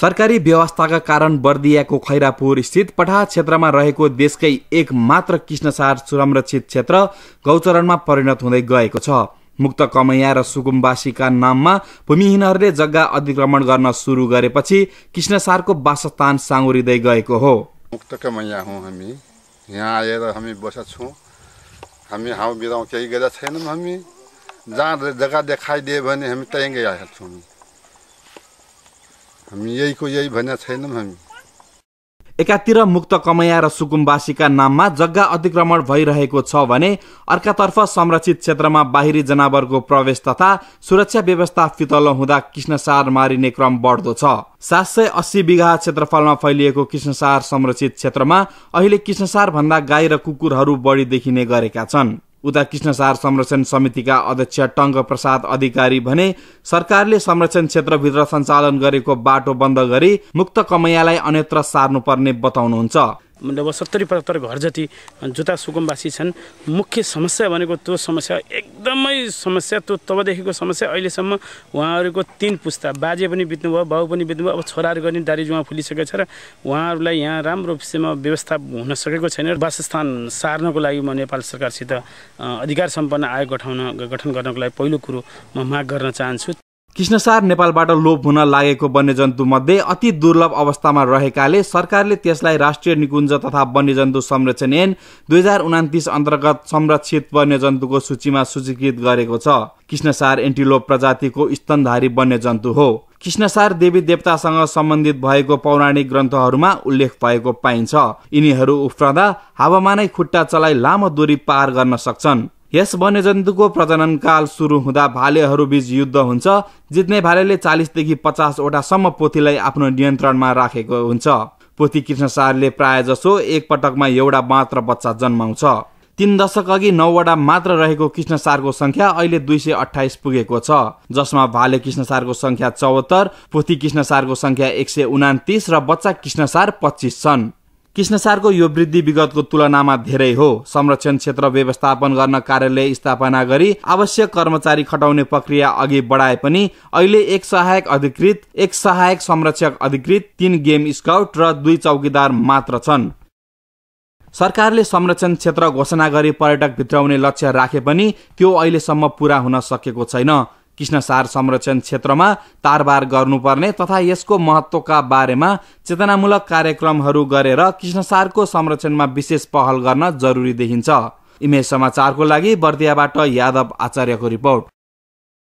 सरकारी व्यवस्थाका कारण बर्दियाको खैरापुर स्थित पठा क्षेत्रमा रहेको देशकै एक मात्र कृष्णसार संरक्षित क्षेत्र गौचरणमा परिणत हुँदै गएको छ मुक्त कमैया र सुकुम्बासीका नाममा भूमिहीनहरूले जग्गा अतिक्रमण गर्न सुरु गरेपछि कृष्णसारको वासस्थान साँगुरिँदै गएको हो मुक्त कमैया हौ हामी यहाँ आएर हामी बसेका हामी हाउ बिराउ केही गरेका छैनौँ हामी जहाँ जग्गा देखाइदियो भने हामी त्यहीँ गइहाल्छौँ हामी यहीको यही छैनौँ हामी एकातिर मुक्त कमैया र सुकुम्बासीका नाममा जग्गा अतिक्रमण भइरहेको छ भने अर्कातर्फ संरक्षित क्षेत्रमा बाहिरी जनावरको प्रवेश तथा सुरक्षा व्यवस्था फितलो हुँदा कृष्णसार मारिने क्रम बढ्दो छ सात सय अस्सी बिघा क्षेत्रफलमा फैलिएको कृष्णसार संरक्षित क्षेत्रमा अहिले कृष्णसार भन्दा गाई र कुकुरहरू बढी देखिने गरेका छन् उता कृष्णसार संरक्षण समितिका अध्यक्ष टङ्ग प्रसाद अधिकारी भने सरकारले संरक्षण क्षेत्रभित्र सञ्चालन गरेको बाटो बन्द गरी मुक्त कमैयालाई अन्यत्र सार्नुपर्ने बताउनुहुन्छ लगभग सत्तरी पचहत्तर घर जति जुत्ता सुकुमवासी छन् मुख्य समस्या भनेको त्यो समस्या एकदमै समस्या त्यो तबदेखिको समस्या अहिलेसम्म उहाँहरूको तिन पुस्ता बाजे पनि बित्नुभयो बाउ पनि बित्नुभयो अब छोराहरू गर्ने जुवा फुलिसकेको छ र उहाँहरूलाई यहाँ राम्रो विषयमा व्यवस्था हुन सकेको छैन वासस्थान सार्नको लागि म नेपाल सरकारसित अधिकार सम्पन्न आयोग गठाउन गठन गर्नको लागि पहिलो कुरो म माग गर्न चाहन्छु कृष्णसार नेपालबाट लोप हुन लागेको वन्यजन्तुमध्ये अति दुर्लभ अवस्थामा रहेकाले सरकारले त्यसलाई राष्ट्रिय निकुञ्ज तथा वन्यजन्तु संरक्षण ऐन दुई हजार उनातिस अन्तर्गत संरक्षित वन्यजन्तुको सूचीमा सूचीकृत गरेको छ कृष्णसार एन्टिलोप प्रजातिको स्तनधारी वन्यजन्तु हो कृष्णसार देवी देवतासँग सम्बन्धित भएको पौराणिक ग्रन्थहरूमा उल्लेख भएको पाइन्छ यिनीहरू उफ्रदा हावामा नै खुट्टा चलाई लामो दूरी पार गर्न सक्छन् यस वन्यजन्तुको प्रजनन काल सुरु हुँदा बीच युद्ध हुन्छ जित्ने भालेले चालिसदेखि पचासवटासम्म पोथीलाई आफ्नो नियन्त्रणमा राखेको हुन्छ पोथी कृष्णसारले एक एकपटकमा एउटा मात्र बच्चा जन्माउँछ तीन दशक अघि नौवटा मात्र रहेको कृष्णसारको संख्या अहिले दुई सय अठाइस पुगेको छ जसमा भाले कृष्णसारको संख्या चौहत्तर पोथी कृष्णसारको संख्या एक सय उनातिस र बच्चा कृष्णसार पच्चिस छन् कृष्णसारको यो वृद्धि विगतको तुलनामा धेरै हो संरक्षण क्षेत्र व्यवस्थापन गर्न कार्यालय स्थापना गरी आवश्यक कर्मचारी खटाउने प्रक्रिया अघि बढाए पनि अहिले एक सहायक अधिकृत एक सहायक संरक्षक अधिकृत तीन गेम स्काउट र दुई चौकीदार मात्र छन् सरकारले संरक्षण क्षेत्र घोषणा गरी पर्यटक भित्राउने लक्ष्य राखे पनि त्यो अहिलेसम्म पुरा हुन सकेको छैन कृष्णसार संरक्षण क्षेत्रमा तारबार गर्नुपर्ने तथा यसको महत्त्वका बारेमा चेतनामूलक कार्यक्रमहरू गरेर कृष्णसारको संरक्षणमा विशेष पहल गर्न जरुरी देखिन्छ इमेज समाचारको लागि बर्दियाबाट यादव आचार्यको रिपोर्ट